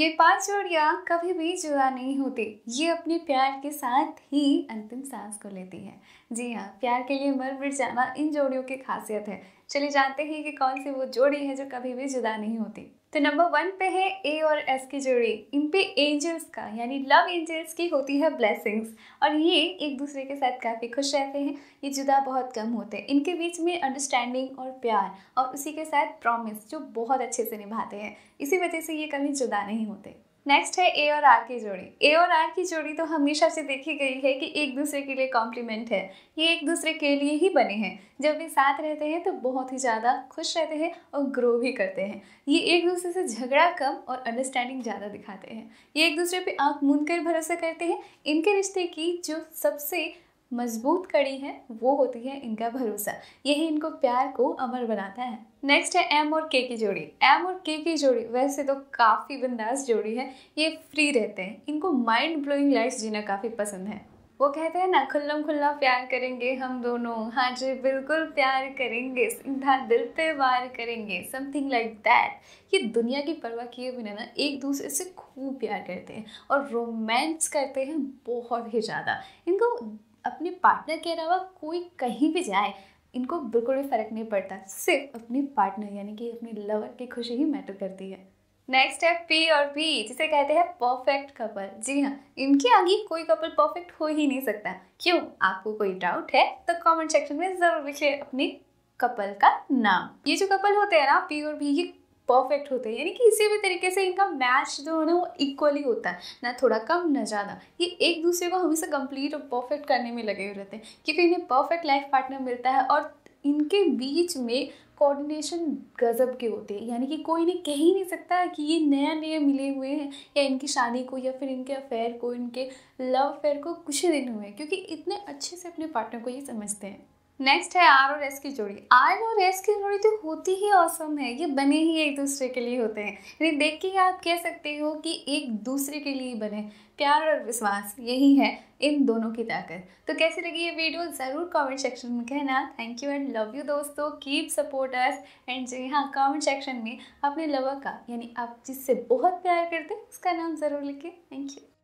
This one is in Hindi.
ये पांच जोड़िया कभी भी जुदा नहीं होती ये अपने प्यार के साथ ही अंतिम सांस को लेती है जी हाँ प्यार के लिए मर मिट जाना इन जोड़ियों की खासियत है चलिए जानते हैं कि कौन सी वो जोड़ी है जो कभी भी जुदा नहीं होती तो नंबर वन पे है ए और एस की जोड़ी इन पे एंजल्स का यानी लव एंजल्स की होती है ब्लेसिंग्स और ये एक दूसरे के साथ काफ़ी खुश रहते हैं ये जुदा बहुत कम होते हैं इनके बीच में अंडरस्टैंडिंग और प्यार और उसी के साथ प्रॉमिस जो बहुत अच्छे से निभाते हैं इसी वजह से ये कभी जुदा नहीं होते नेक्स्ट है ए और आर की जोड़ी ए और आर की जोड़ी तो हमेशा से देखी गई है कि एक दूसरे के लिए कॉम्प्लीमेंट है ये एक दूसरे के लिए ही बने हैं जब वे साथ रहते हैं तो बहुत ही ज़्यादा खुश रहते हैं और ग्रो भी करते हैं ये एक दूसरे से झगड़ा कम और अंडरस्टैंडिंग ज़्यादा दिखाते हैं ये एक दूसरे पर आंख मूंद कर भरोसा करते हैं इनके रिश्ते की जो सबसे मजबूत कड़ी है वो होती है इनका भरोसा यही इनको प्यार को अमर बनाता है नेक्स्ट है एम और के की जोड़ी एम और के की जोड़ी वैसे तो काफ़ी बिंदास जोड़ी है ये फ्री रहते हैं इनको माइंड ब्लोइंग लाइट्स जीना काफ़ी पसंद है वो कहते हैं ना खुल्लम खुल्ला प्यार करेंगे हम दोनों हाँ जी बिल्कुल प्यार करेंगे सीधा दिल पे वार करेंगे समथिंग लाइक दैट ये दुनिया की परवाह किए बिना ना एक दूसरे से खूब प्यार करते हैं और रोमांस करते हैं बहुत ही ज़्यादा इनको अपने पार्टनर के अलावा कोई कहीं भी जाए इनको बिल्कुल भी फ़र्क नहीं पड़ता सिर्फ अपने पार्टनर यानी कि अपने लवर की खुशी ही मैटर करती है नेक्स्ट है पी और पी जिसे कहते हैं परफेक्ट कपल जी हाँ इनके आगे कोई कपल परफेक्ट हो ही नहीं सकता क्यों आपको कोई डाउट है तो कमेंट सेक्शन में ज़रूर लिखिए अपने कपल का नाम ये जो कपल होते हैं ना पी और बी ये परफेक्ट होते हैं यानी कि किसी भी तरीके से इनका मैच जो है ना वो इक्वली होता है ना थोड़ा कम ना ज़्यादा ये एक दूसरे को हमेशा कंप्लीट और परफेक्ट करने में लगे हुए रहते हैं क्योंकि इन्हें परफेक्ट लाइफ पार्टनर मिलता है और इनके बीच में कोऑर्डिनेशन गज़ब के होते हैं यानी कि कोई इन्हें कह ही नहीं सकता कि ये नया नया मिले हुए हैं या इनकी शादी को या फिर इनके अफेयर को इनके लव अफेयर को कुछ दिन हुए हैं क्योंकि इतने अच्छे से अपने पार्टनर को ये समझते हैं नेक्स्ट है आर और एस की जोड़ी आर और एस की जोड़ी तो होती ही औसम है ये बने ही एक दूसरे के लिए होते हैं यानी देख के आप कह सकते हो कि एक दूसरे के लिए बने प्यार और विश्वास यही है इन दोनों की ताकत तो कैसी लगी ये वीडियो ज़रूर कमेंट सेक्शन में कहना thank you and love you दोस्तों कीप सपोर्ट अस एंड जी हाँ कमेंट सेक्शन में अपने लवर का यानी आप जिससे बहुत प्यार करते हैं उसका नाम ज़रूर लिखें थैंक यू